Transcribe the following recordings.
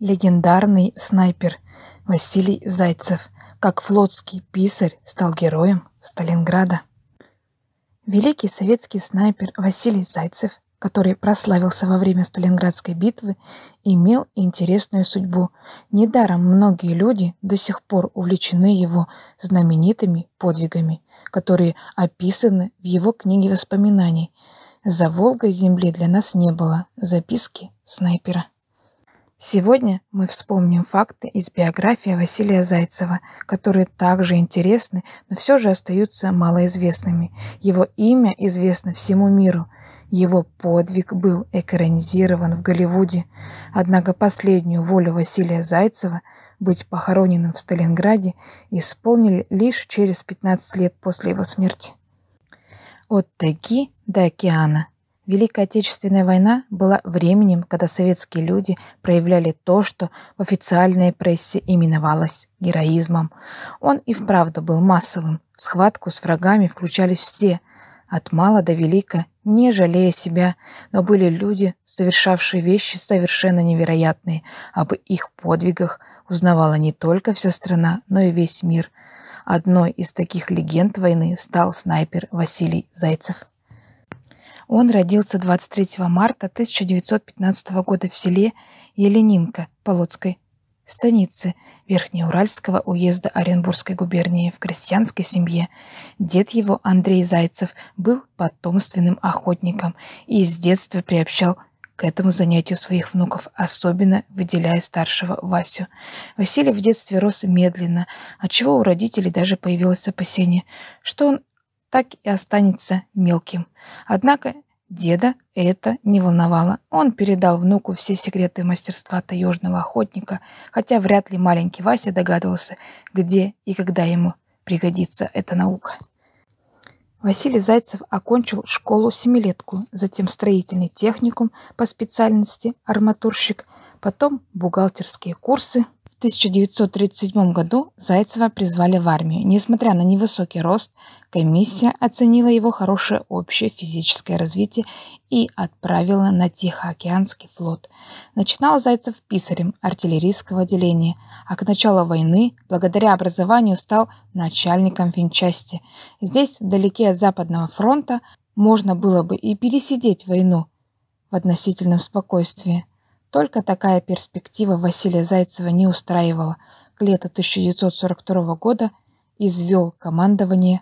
легендарный снайпер Василий Зайцев, как флотский писарь, стал героем Сталинграда. Великий советский снайпер Василий Зайцев, который прославился во время Сталинградской битвы, имел интересную судьбу. Недаром многие люди до сих пор увлечены его знаменитыми подвигами, которые описаны в его книге воспоминаний. За Волгой земли для нас не было записки снайпера. Сегодня мы вспомним факты из биографии Василия Зайцева, которые также интересны, но все же остаются малоизвестными. Его имя известно всему миру. Его подвиг был экранизирован в Голливуде. Однако последнюю волю Василия Зайцева быть похороненным в Сталинграде исполнили лишь через 15 лет после его смерти. От таги до океана Великая Отечественная война была временем, когда советские люди проявляли то, что в официальной прессе именовалось героизмом. Он и вправду был массовым. В схватку с врагами включались все, от мала до велика, не жалея себя, но были люди, совершавшие вещи совершенно невероятные. Об их подвигах узнавала не только вся страна, но и весь мир. Одной из таких легенд войны стал снайпер Василий Зайцев. Он родился 23 марта 1915 года в селе Еленинка Полоцкой станицы Верхнеуральского уезда Оренбургской губернии в крестьянской семье. Дед его, Андрей Зайцев, был потомственным охотником и с детства приобщал к этому занятию своих внуков, особенно выделяя старшего Васю. Василий в детстве рос медленно, отчего у родителей даже появилось опасение, что он так и останется мелким. Однако деда это не волновало. Он передал внуку все секреты мастерства таежного охотника, хотя вряд ли маленький Вася догадывался, где и когда ему пригодится эта наука. Василий Зайцев окончил школу-семилетку, затем строительный техникум по специальности арматурщик, потом бухгалтерские курсы – 1937 году Зайцева призвали в армию. Несмотря на невысокий рост, комиссия оценила его хорошее общее физическое развитие и отправила на Тихоокеанский флот. Начинал Зайцев писарем артиллерийского отделения, а к началу войны, благодаря образованию, стал начальником финчасти. Здесь, вдалеке от Западного фронта, можно было бы и пересидеть войну в относительном спокойствии. Только такая перспектива Василия Зайцева не устраивала. К лету 1942 года извел командование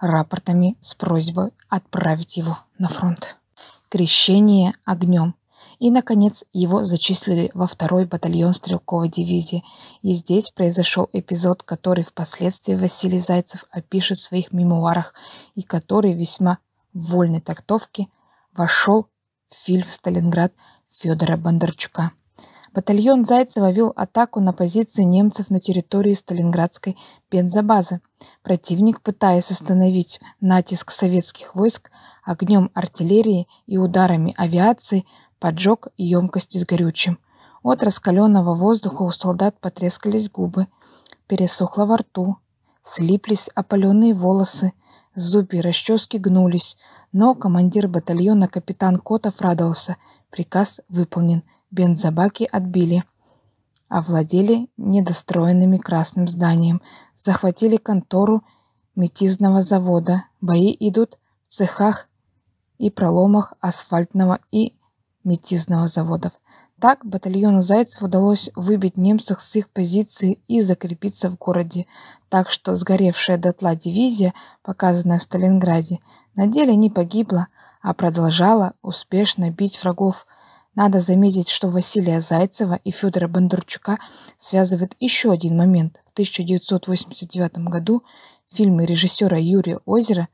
рапортами с просьбой отправить его на фронт. Крещение огнем. И, наконец, его зачислили во второй батальон стрелковой дивизии. И здесь произошел эпизод, который впоследствии Василий Зайцев опишет в своих мемуарах и который весьма в вольной трактовке вошел в фильм «Сталинград» Федора Бондарчука. Батальон Зайцева вел атаку на позиции немцев на территории Сталинградской бензобазы. Противник, пытаясь остановить натиск советских войск, огнем артиллерии и ударами авиации поджег емкости с горючим. От раскаленного воздуха у солдат потрескались губы, пересохло во рту, слиплись опаленные волосы, зубы расчески гнулись, но командир батальона капитан Котов радовался – Приказ выполнен. Бензобаки отбили. Овладели недостроенными красным зданием. Захватили контору метизного завода. Бои идут в цехах и проломах асфальтного и метизного заводов. Так батальону Зайцев удалось выбить немцев с их позиций и закрепиться в городе, так что сгоревшая дотла дивизия, показанная в Сталинграде, на деле не погибла, а продолжала успешно бить врагов. Надо заметить, что Василия Зайцева и Федора Бондарчука связывает еще один момент. В 1989 году в фильме режиссера Юрия Озера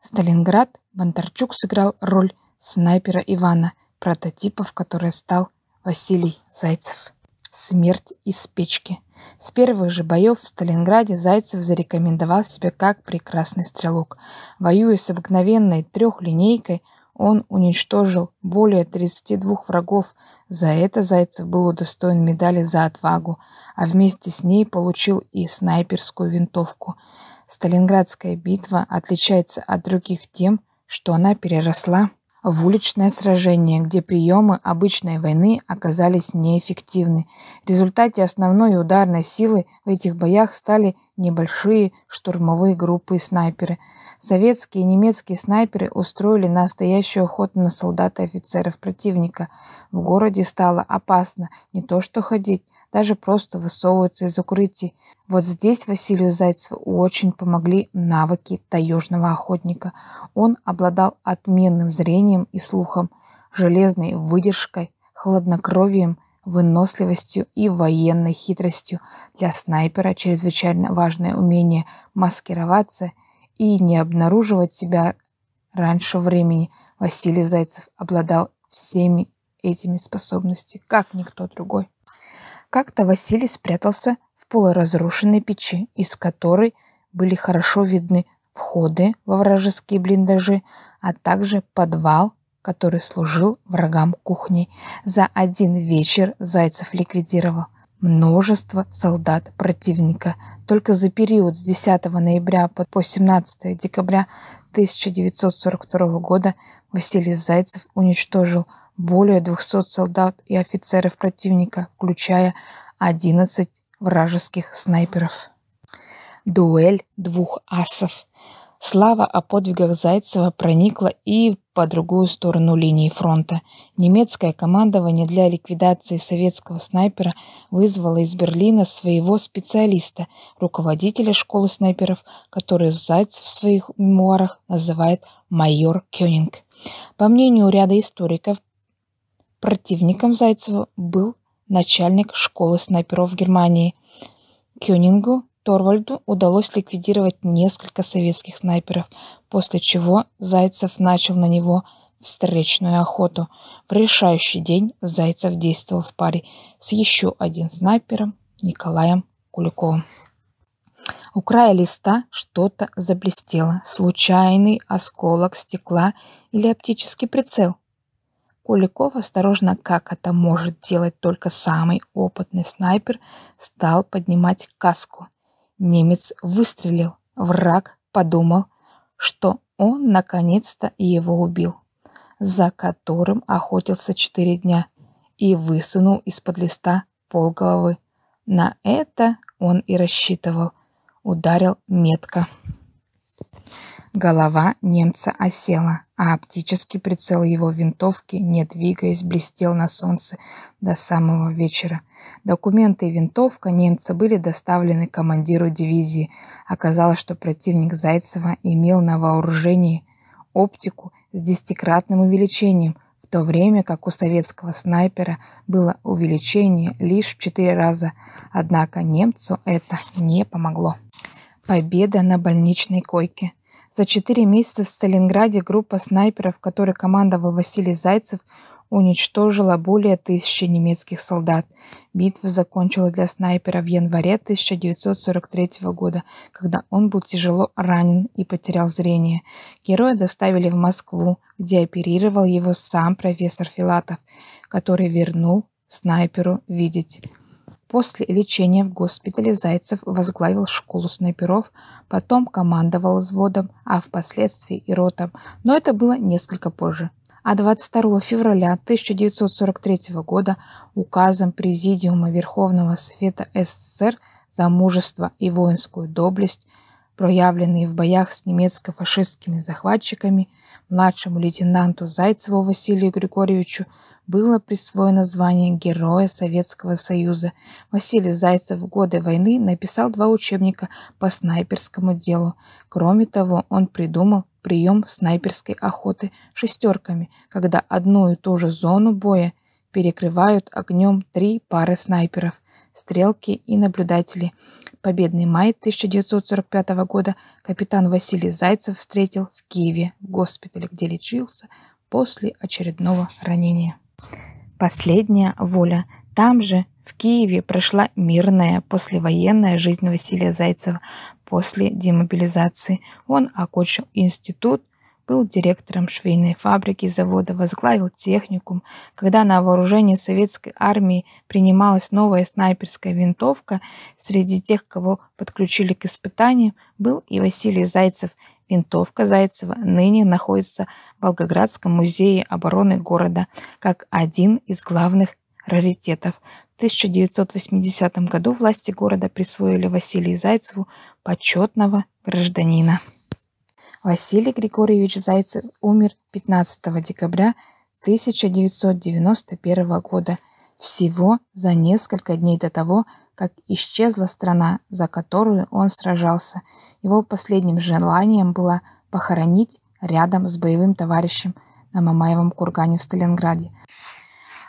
«Сталинград» Бондарчук сыграл роль снайпера Ивана, прототипа, в который стал Василий Зайцев. Смерть из печки. С первых же боев в Сталинграде Зайцев зарекомендовал себя как прекрасный стрелок. Воюя с обыкновенной трехлинейкой, он уничтожил более 32 врагов. За это Зайцев был удостоен медали за отвагу, а вместе с ней получил и снайперскую винтовку. Сталинградская битва отличается от других тем, что она переросла в уличное сражение, где приемы обычной войны оказались неэффективны. В результате основной ударной силы в этих боях стали небольшие штурмовые группы и снайперы. Советские и немецкие снайперы устроили настоящую охоту на солдат и офицеров противника. В городе стало опасно не то что ходить, даже просто высовываться из укрытий. Вот здесь Василию Зайцеву очень помогли навыки таежного охотника. Он обладал отменным зрением и слухом, железной выдержкой, хладнокровием, выносливостью и военной хитростью. Для снайпера чрезвычайно важное умение маскироваться и не обнаруживать себя раньше времени. Василий Зайцев обладал всеми этими способностями, как никто другой. Как-то Василий спрятался в полуразрушенной печи, из которой были хорошо видны входы во вражеские блиндажи, а также подвал, который служил врагам кухней. За один вечер Зайцев ликвидировал множество солдат противника. Только за период с 10 ноября по 17 декабря 1942 года Василий Зайцев уничтожил более 200 солдат и офицеров противника, включая 11 вражеских снайперов. Дуэль двух асов. Слава о подвигах Зайцева проникла и по другую сторону линии фронта. Немецкое командование для ликвидации советского снайпера вызвало из Берлина своего специалиста, руководителя школы снайперов, который Зайцев в своих мемуарах называет майор Кёнинг. По мнению ряда историков, Противником Зайцева был начальник школы снайперов Германии. Кёнингу Торвальду удалось ликвидировать несколько советских снайперов, после чего Зайцев начал на него встречную охоту. В решающий день Зайцев действовал в паре с еще одним снайпером Николаем Куликовым. У края листа что-то заблестело. Случайный осколок стекла или оптический прицел. Куликов осторожно, как это может делать только самый опытный снайпер, стал поднимать каску. Немец выстрелил. Враг подумал, что он наконец-то его убил, за которым охотился четыре дня и высунул из-под листа полголовы. На это он и рассчитывал. Ударил метко. Голова немца осела, а оптический прицел его винтовки, не двигаясь, блестел на солнце до самого вечера. Документы и винтовка немца были доставлены командиру дивизии. Оказалось, что противник Зайцева имел на вооружении оптику с десятикратным увеличением, в то время как у советского снайпера было увеличение лишь в четыре раза. Однако немцу это не помогло. Победа на больничной койке. За четыре месяца в Сталинграде группа снайперов, которой командовал Василий Зайцев, уничтожила более тысячи немецких солдат. Битва закончилась для снайпера в январе 1943 года, когда он был тяжело ранен и потерял зрение. Героя доставили в Москву, где оперировал его сам профессор Филатов, который вернул снайперу видеть. После лечения в госпитале Зайцев возглавил школу снайперов, потом командовал взводом, а впоследствии и ротом, но это было несколько позже. А 22 февраля 1943 года указом Президиума Верховного Совета СССР за мужество и воинскую доблесть – проявленные в боях с немецко-фашистскими захватчиками, младшему лейтенанту Зайцеву Василию Григорьевичу было присвоено звание Героя Советского Союза. Василий Зайцев в годы войны написал два учебника по снайперскому делу. Кроме того, он придумал прием снайперской охоты шестерками, когда одну и ту же зону боя перекрывают огнем три пары снайперов – стрелки и наблюдатели – победный май 1945 года капитан Василий Зайцев встретил в Киеве в госпитале, где лечился после очередного ранения. Последняя воля. Там же, в Киеве, прошла мирная послевоенная жизнь Василия Зайцева после демобилизации. Он окончил институт был директором швейной фабрики завода, возглавил техникум, когда на вооружение советской армии принималась новая снайперская винтовка. Среди тех, кого подключили к испытаниям, был и Василий Зайцев. Винтовка Зайцева ныне находится в Волгоградском музее обороны города как один из главных раритетов. В 1980 году власти города присвоили Василию Зайцеву почетного гражданина. Василий Григорьевич Зайцев умер 15 декабря 1991 года, всего за несколько дней до того, как исчезла страна, за которую он сражался. Его последним желанием было похоронить рядом с боевым товарищем на Мамаевом кургане в Сталинграде.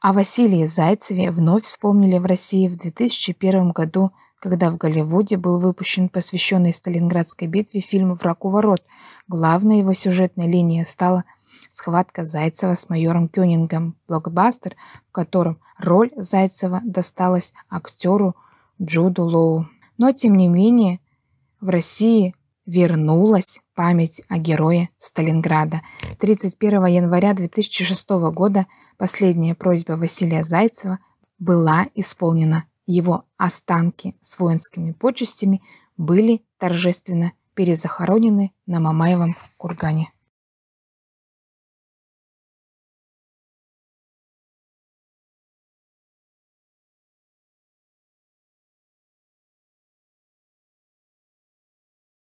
О Василии Зайцеве вновь вспомнили в России в 2001 году, когда в Голливуде был выпущен посвященный Сталинградской битве фильм «Враг у ворот», Главной его сюжетной линией стала схватка Зайцева с майором Кёнингом, блокбастер, в котором роль Зайцева досталась актеру Джуду Лоу. Но, тем не менее, в России вернулась память о герое Сталинграда. 31 января 2006 года последняя просьба Василия Зайцева была исполнена. Его останки с воинскими почестями были торжественно перезахоронены на Мамаевом кургане.